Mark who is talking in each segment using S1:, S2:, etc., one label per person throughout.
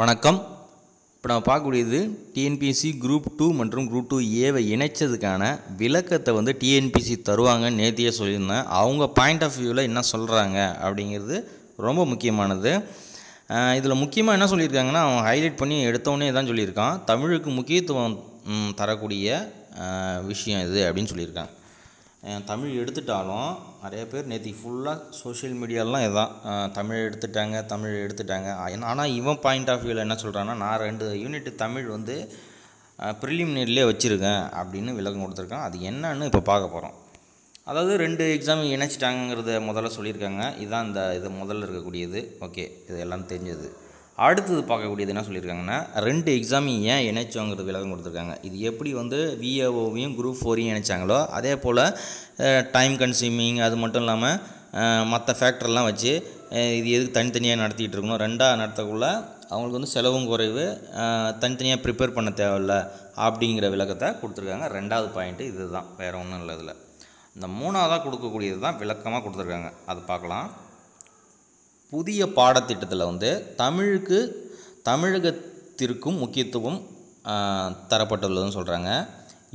S1: வணக்கம் இப்போ நம்ம பார்க்கக்கூடியது டிஎன்பிஎஸ்சி குரூப் டூ மற்றும் குரூப் டூ ஏவை இணைச்சதுக்கான விளக்கத்தை வந்து டிஎன்பிசி தருவாங்கன்னு நேத்தியே சொல்லியிருந்தேன் அவங்க பாயிண்ட் ஆஃப் வியூவில் என்ன சொல்கிறாங்க அப்படிங்கிறது ரொம்ப முக்கியமானது இதில் முக்கியமாக என்ன சொல்லியிருக்காங்கன்னா அவன் ஹைலைட் பண்ணி எடுத்தவொடனே தான் சொல்லியிருக்கான் தமிழுக்கு முக்கியத்துவம் தரக்கூடிய விஷயம் இது அப்படின்னு சொல்லியிருக்கான் தமிழ் எடுத்துட்டாலும் நிறைய பேர் நேற்று ஃபுல்லாக சோஷியல் மீடியாலாம் இதுதான் தமிழ் எடுத்துட்டாங்க தமிழ் எடுத்துட்டாங்க ஆனால் இவன் பாயிண்ட் ஆஃப் வியூவில் என்ன சொல்கிறான்னா நான் ரெண்டு யூனிட் தமிழ் வந்து ப்ரிலிமினரிலே வச்சுருக்கேன் அப்படின்னு விளக்கம் கொடுத்துருக்கான் அது என்னன்னு இப்போ பார்க்க போகிறோம் அதாவது ரெண்டு எக்ஸாம் இணைச்சிட்டாங்கிறத முதல்ல சொல்லியிருக்காங்க இதுதான் இந்த இது முதல்ல இருக்கக்கூடியது ஓகே இது எல்லாம் தெரிஞ்சது அடுத்தது பார்க்கக்கூடியது என்ன சொல்லியிருக்காங்கன்னா ரெண்டு எக்ஸாமையும் ஏன் இணைச்சோங்கிறது விளக்கம் கொடுத்துருக்காங்க இது எப்படி வந்து விஏஓவையும் குரூப் ஃபோரையும் இணைச்சாங்களோ அதே போல் டைம் கன்சியூமிங் அது மட்டும் இல்லாமல் மற்ற ஃபேக்டர்லாம் வச்சு இது எதுக்கு தனித்தனியாக நடத்திக்கிட்டு இருக்கணும் ரெண்டாக நடத்தக்குள்ள அவங்களுக்கு வந்து செலவும் குறைவு தனித்தனியாக ப்ரிப்பேர் பண்ண தேவையில்ல அப்படிங்கிற விளக்கத்தை கொடுத்துருக்காங்க ரெண்டாவது பாயிண்ட்டு இது தான் வேறு ஒன்றும் இல்லை இதில் இந்த மூணாவதாக கொடுக்கக்கூடியது தான் விளக்கமாக கொடுத்துருக்காங்க அது பார்க்கலாம் புதிய பாடத்திட்டத்தில் வந்து தமிழுக்கு தமிழகத்திற்கும் முக்கியத்துவம் தரப்பட்டுள்ளதுன்னு சொல்கிறாங்க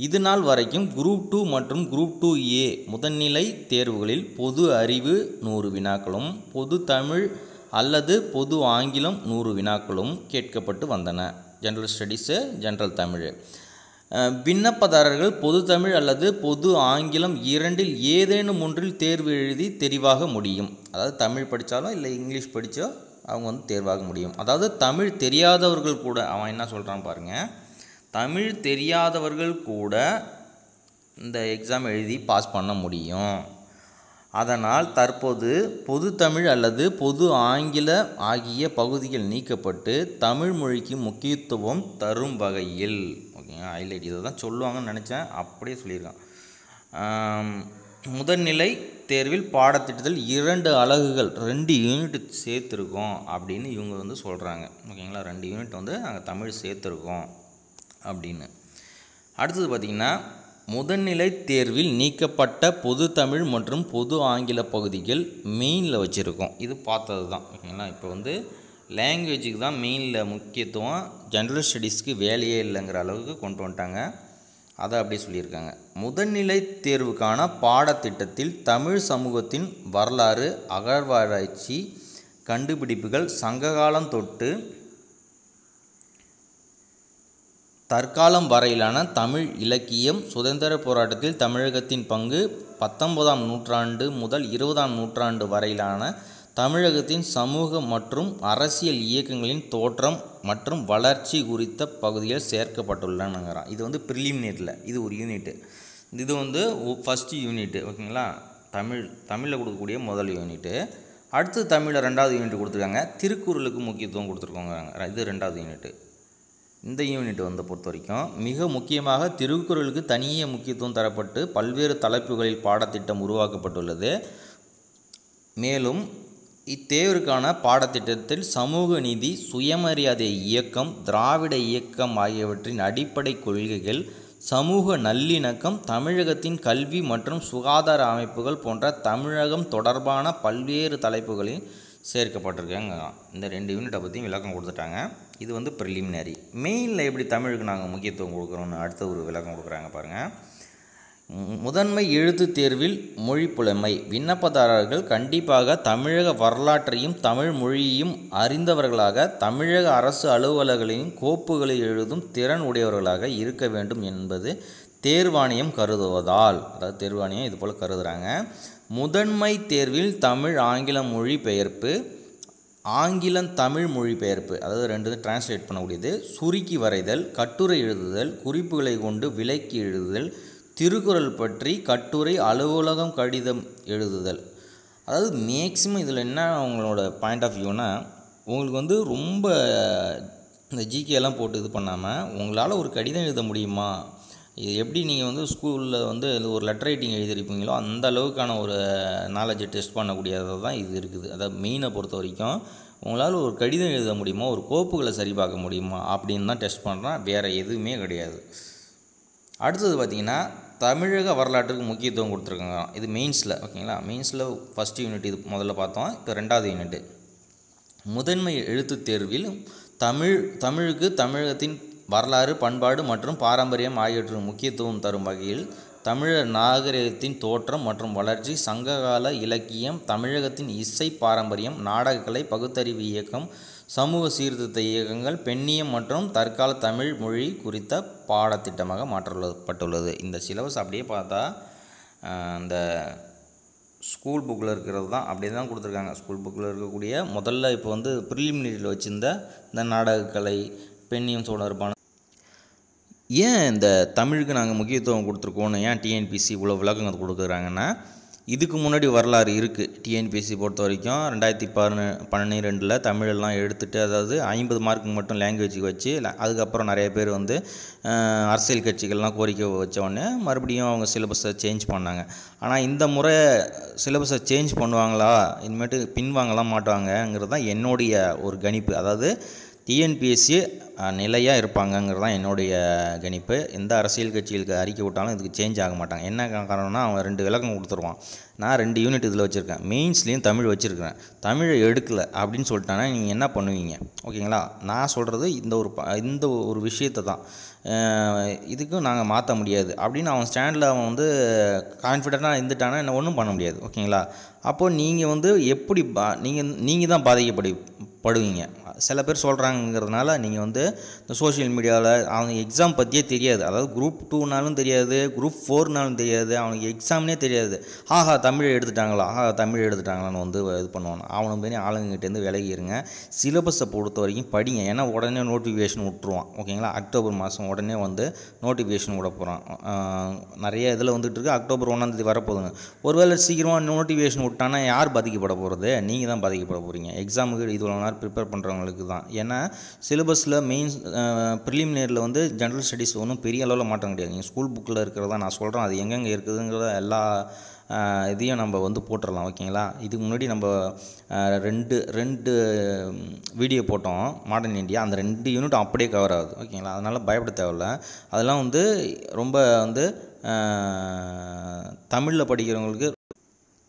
S1: இது நாள் வரைக்கும் குரூப் டூ மற்றும் குரூப் டூ ஏ முதன்நிலை தேர்வுகளில் பொது அறிவு நூறு வினாக்களும் பொது தமிழ் அல்லது பொது ஆங்கிலம் நூறு வினாக்களும் கேட்கப்பட்டு வந்தன ஜென்ரல் ஸ்டடீஸு ஜென்ரல் தமிழ் விண்ணப்பதாரர்கள் பொது தமிழ் அல்லது பொது ஆங்கிலம் இரண்டில் ஏதேனும் ஒன்றில் தேர்வு எழுதி தெரிவாக முடியும் அதாவது தமிழ் படித்தாலும் இல்லை இங்கிலீஷ் படித்தோ அவங்க வந்து தேர்வாக முடியும் அதாவது தமிழ் தெரியாதவர்கள் கூட அவன் என்ன சொல்கிறான் பாருங்கள் தமிழ் தெரியாதவர்கள் கூட இந்த எக்ஸாம் எழுதி பாஸ் பண்ண முடியும் அதனால் தற்போது பொது தமிழ் அல்லது பொது ஆங்கில ஆகிய பகுதிகள் நீக்கப்பட்டு தமிழ் மொழிக்கு முக்கியத்துவம் தரும் வகையில் கொடுத்துருக்கீங்க ஹைலைட் இதை தான் சொல்லுவாங்கன்னு நினச்சேன் அப்படியே சொல்லியிருக்கான் முதல்நிலை தேர்வில் பாடத்திட்டத்தில் இரண்டு அலகுகள் ரெண்டு யூனிட் சேர்த்துருக்கோம் அப்படின்னு இவங்க வந்து சொல்கிறாங்க ஓகேங்களா ரெண்டு யூனிட் வந்து நாங்கள் தமிழ் சேர்த்துருக்கோம் அப்படின்னு அடுத்தது பார்த்திங்கன்னா முதன்நிலை தேர்வில் நீக்கப்பட்ட பொது தமிழ் மற்றும் பொது ஆங்கில பகுதிகள் மெயினில் வச்சுருக்கோம் இது பார்த்தது தான் ஓகேங்களா இப்போ வந்து லாங்குவேஜுக்கு தான் மெயினில் முக்கியத்துவம் ஜென்ரல் ஸ்டடீஸ்க்கு வேலையே இல்லைங்கிற அளவுக்கு கொண்டு வந்துட்டாங்க அதை அப்படி சொல்லியிருக்காங்க முதன்நிலை தேர்வுக்கான பாடத்திட்டத்தில் தமிழ் சமூகத்தின் வரலாறு அகழ்வாராய்ச்சி கண்டுபிடிப்புகள் சங்ககாலம் தொட்டு தற்காலம் வரையிலான தமிழ் இலக்கியம் சுதந்திர போராட்டத்தில் தமிழகத்தின் பங்கு பத்தொன்பதாம் நூற்றாண்டு முதல் இருபதாம் நூற்றாண்டு வரையிலான தமிழகத்தின் சமூக மற்றும் அரசியல் இயக்கங்களின் தோற்றம் மற்றும் வளர்ச்சி குறித்த பகுதியில் சேர்க்கப்பட்டுள்ளனங்கிறான் இது வந்து ப்ரிலிமினரியில் இது ஒரு யூனிட்டு இது வந்து ஃபஸ்ட்டு யூனிட்டு ஓகேங்களா தமிழ் தமிழில் கொடுக்கக்கூடிய முதல் யூனிட்டு அடுத்து தமிழில் ரெண்டாவது யூனிட் கொடுத்துருக்காங்க திருக்குறளுக்கு முக்கியத்துவம் கொடுத்துருக்கோங்க இது ரெண்டாவது யூனிட்டு இந்த யூனிட் வந்து பொறுத்த வரைக்கும் மிக முக்கியமாக திருக்குறளுக்கு தனியே முக்கியத்துவம் தரப்பட்டு பல்வேறு தலைப்புகளில் பாடத்திட்டம் உருவாக்கப்பட்டுள்ளது மேலும் இத்தேர்வுக்கான பாடத்திட்டத்தில் சமூக நீதி சுயமரியாதை இயக்கம் திராவிட இயக்கம் ஆகியவற்றின் அடிப்படை கொள்கைகள் சமூக நல்லிணக்கம் தமிழகத்தின் கல்வி மற்றும் சுகாதார அமைப்புகள் போன்ற தமிழகம் தொடர்பான பல்வேறு தலைப்புகளையும் சேர்க்கப்பட்டிருக்காங்க இந்த ரெண்டு யூனிட்டை பற்றியும் விளக்கம் கொடுத்துட்டாங்க இது வந்து ப்ரிலிமினரி மெயினில் எப்படி தமிழுக்கு நாங்கள் முக்கியத்துவம் கொடுக்குறோன்னு அடுத்த ஒரு விளக்கம் கொடுக்குறாங்க பாருங்கள் முதன்மை எழுத்து தேர்வில் மொழி புலமை விண்ணப்பதாரர்கள் கண்டிப்பாக தமிழக வரலாற்றையும் தமிழ் மொழியையும் அறிந்தவர்களாக தமிழக அரசு அலுவலர்களின் கோப்புகளை எழுதும் திறன் உடையவர்களாக இருக்க வேண்டும் என்பது தேர்வாணையம் கருதுவதால் அதாவது தேர்வாணையம் இதுபோல் கருதுகிறாங்க முதன்மை தேர்வில் தமிழ் ஆங்கிலம் மொழிபெயர்ப்பு ஆங்கிலம் தமிழ் மொழிபெயர்ப்பு அதாவது ரெண்டு டிரான்ஸ்லேட் பண்ணக்கூடியது சுருக்கி வரைதல் கட்டுரை எழுதுதல் குறிப்புகளை கொண்டு விலக்கி எழுதுதல் திருக்குறள் பற்றி கட்டுரை அலுவலகம் கடிதம் எழுதுதல் அதாவது மேக்ஸிமம் இதில் என்ன அவங்களோட பாயிண்ட் ஆஃப் வியூனா உங்களுக்கு வந்து ரொம்ப இந்த ஜிகேலாம் போட்டு இது பண்ணாமல் உங்களால் ஒரு கடிதம் எழுத முடியுமா இது எப்படி நீங்கள் வந்து ஸ்கூலில் வந்து ஒரு லெட்டர் ரைட்டிங் எழுதியிருப்பீங்களோ அந்த அளவுக்கான ஒரு நாலேஜை டெஸ்ட் பண்ணக்கூடியதாக தான் இது இருக்குது அதாவது மெயினை பொறுத்த வரைக்கும் உங்களால் ஒரு கடிதம் எழுத முடியுமா ஒரு கோப்புகளை சரி பார்க்க முடியுமா அப்படின்னு தான் டெஸ்ட் பண்ணுறேன் வேறு எதுவுமே கிடையாது அடுத்தது பார்த்திங்கன்னா தமிழக வரலாற்றுக்கு முக்கியத்துவம் கொடுத்துருக்காங்க இது மெயின்ஸில் ஓகேங்களா மெயின்ஸில் ஃபஸ்ட் யூனிட் இது முதல்ல பார்த்தோம் இப்போ ரெண்டாவது யூனிட்டு முதன்மை எழுத்து தேர்வில் தமிழ் தமிழுக்கு தமிழகத்தின் வரலாறு பண்பாடு மற்றும் பாரம்பரியம் ஆகியவற்றின் முக்கியத்துவம் தரும் வகையில் தமிழர் நாகரிகத்தின் தோற்றம் மற்றும் வளர்ச்சி சங்ககால இலக்கியம் தமிழகத்தின் இசை பாரம்பரியம் நாடகக்கலை பகுத்தறிவு இயக்கம் சமூக சீர்திருத்த இயக்கங்கள் பெண்ணியம் மற்றும் தற்கால தமிழ் மொழி குறித்த பாடத்திட்டமாக மாற்றப்பட்டுள்ளது இந்த சிலபஸ் அப்படியே பார்த்தா அந்த ஸ்கூல் புக்கில் இருக்கிறது தான் அப்படியே தான் கொடுத்துருக்காங்க ஸ்கூல் புக்கில் இருக்கக்கூடிய முதல்ல இப்போ வந்து ப்ரிலிமினரியில் வச்சுருந்த இந்த நாடகக்கலை பெண்ணியம் தொடர்பான ஏன் இந்த தமிழுக்கு நாங்கள் முக்கியத்துவம் கொடுத்துருக்கோன்னு ஏன் டிஎன்பிசி இவ்வளோ விளக்கங்கள் கொடுக்குறாங்கன்னா இதுக்கு முன்னாடி வரலாறு இருக்குது டிஎன்பிஎஸ்சி பொறுத்த வரைக்கும் ரெண்டாயிரத்தி பதின பன்னிரெண்டில் தமிழெல்லாம் எடுத்துகிட்டு அதாவது ஐம்பது மார்க் மட்டும் லாங்குவேஜுக்கு வச்சு அதுக்கப்புறம் நிறைய பேர் வந்து அரசியல் கட்சிகள்லாம் கோரிக்கை வச்சோடனே மறுபடியும் அவங்க சிலபஸை சேஞ்ச் பண்ணாங்க ஆனால் இந்த முறை சிலபஸை சேஞ்ச் பண்ணுவாங்களா இனிமேட்டு பின்வாங்கலாம் மாட்டாங்கங்கிறது தான் என்னுடைய ஒரு கணிப்பு அதாவது டிஎன்பிஎஸ்சி நிலையாக இருப்பாங்கங்கிறது தான் என்னுடைய கணிப்பு எந்த அரசியல் கட்சிகளுக்கு அறிக்கை விட்டாலும் இதுக்கு சேஞ்ச் ஆக மாட்டாங்க என்ன காரணம்னா அவன் ரெண்டு விளக்கம் கொடுத்துருவான் நான் ரெண்டு யூனிட் இதில் வச்சுருக்கேன் மெயின்ஸ்லேயும் தமிழ் வச்சுருக்கிறேன் தமிழை எடுக்கலை அப்படின்னு சொல்லிட்டானே நீங்கள் என்ன பண்ணுவீங்க ஓகேங்களா நான் சொல்கிறது இந்த ஒரு இந்த ஒரு விஷயத்தை தான் இதுக்கும் நாங்கள் மாற்ற முடியாது அப்படின்னு அவன் ஸ்டாண்டில் அவன் வந்து கான்ஃபிடெண்ட்டாக இருந்துட்டானா என்ன ஒன்றும் பண்ண முடியாது ஓகேங்களா அப்போது நீங்கள் வந்து எப்படி பா நீங்கள் நீங்கள் தான் பாதிக்கப்படு படுவீங்க சில பேர் சொல்கிறாங்கிறதுனால நீங்கள் வந்து இந்த சோஷியல் மீடியாவில் அவனுக்கு எக்ஸாம் பற்றியே தெரியாது அதாவது குரூப் டூனாலும் தெரியாது குரூப் ஃபோர்னாலும் தெரியாது அவனுக்கு எக்ஸாம்னே தெரியாது ஆஹா தமிழ் எடுத்துட்டாங்களா ஆஹா தமிழ் எடுத்துட்டாங்களான்னு வந்து இது பண்ணுவான் அவனும் மாரி ஆளுங்ககிட்டேருந்து விலகிடுங்க சிலபஸை பொறுத்த வரைக்கும் படிங்க ஏன்னா உடனே நோட்டிஃபிகேஷன் விட்டுருவான் ஓகேங்களா அக்டோபர் மாதம் உடனே வந்து நோட்டிஃபிகேஷன் விட போகிறான் நிறைய இதில் வந்துட்டுருக்கு அக்டோபர் ஒன்றாந்தேதி வரப்போகுதுங்க ஒருவேளை சீக்கிரமாக நோட்டிஃபிகேஷன் விட்டானா யார் பாதிக்கப்பட போகிறது நீங்கள் தான் பாதிக்கப்பட போகிறீங்க எக்ஸாமுக்கு இவ்வளோ நேரம் ப்ரிப்பேர் பண்ணுறவங்களுக்கு மார்க்கு தான் ஏன்னா சிலபஸில் மெயின் ப்ரிலிமினரியில் வந்து ஜென்ரல் ஸ்டடீஸ் ஒன்றும் பெரிய அளவில் மாற்றம் கிடையாது நீங்கள் ஸ்கூல் புக்கில் இருக்கிறதா நான் சொல்கிறேன் அது எங்கெங்கே இருக்குதுங்கிற எல்லா இதையும் நம்ம வந்து போட்டுடலாம் ஓகேங்களா இதுக்கு முன்னாடி நம்ம ரெண்டு ரெண்டு வீடியோ போட்டோம் மாடர்ன் இண்டியா அந்த ரெண்டு யூனிட் அப்படியே கவர் ஆகுது ஓகேங்களா அதனால் பயப்பட தேவையில்ல அதெல்லாம் வந்து ரொம்ப வந்து தமிழில் படிக்கிறவங்களுக்கு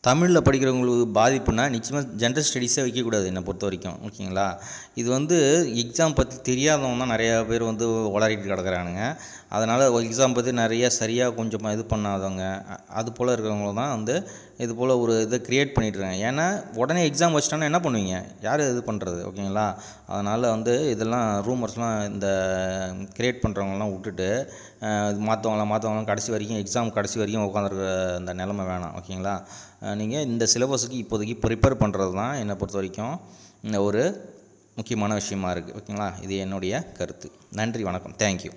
S1: தமிழில் படிக்கிறவங்களுக்கு பாதிப்புனா நிச்சயமாக ஜென்ரல் ஸ்டடீஸே வைக்கக்கூடாது என்னை பொறுத்த வரைக்கும் ஓகேங்களா இது வந்து எக்ஸாம் பற்றி தெரியாதவங்க தான் நிறையா பேர் வந்து வளரிட்டு கிடக்குறானுங்க அதனால் எக்ஸாம் பற்றி நிறையா சரியாக கொஞ்சமாக இது பண்ணாதவங்க அது போல் இருக்கிறவங்களும் தான் வந்து இது போல் ஒரு இதை க்ரியேட் பண்ணிட்டுருங்க ஏன்னா உடனே எக்ஸாம் வச்சிட்டோன்னா என்ன பண்ணுவீங்க யார் இது பண்ணுறது ஓகேங்களா அதனால் வந்து இதெல்லாம் ரூமர்ஸ்லாம் இந்த க்ரியேட் பண்ணுறவங்கலாம் விட்டுட்டு மாற்றவங்களாம் மாற்றவங்களாம் கடைசி வரைக்கும் எக்ஸாம் கடைசி வரைக்கும் உட்காந்துருக்க அந்த நிலமை வேணாம் ஓகேங்களா நீங்கள் இந்த சிலபஸுக்கு இப்போதைக்கு ப்ரிப்பேர் பண்ணுறது தான் என்னை பொறுத்த வரைக்கும் ஒரு முக்கியமான விஷயமா இருக்குது ஓகேங்களா இது என்னுடைய கருத்து நன்றி வணக்கம் தேங்க்யூ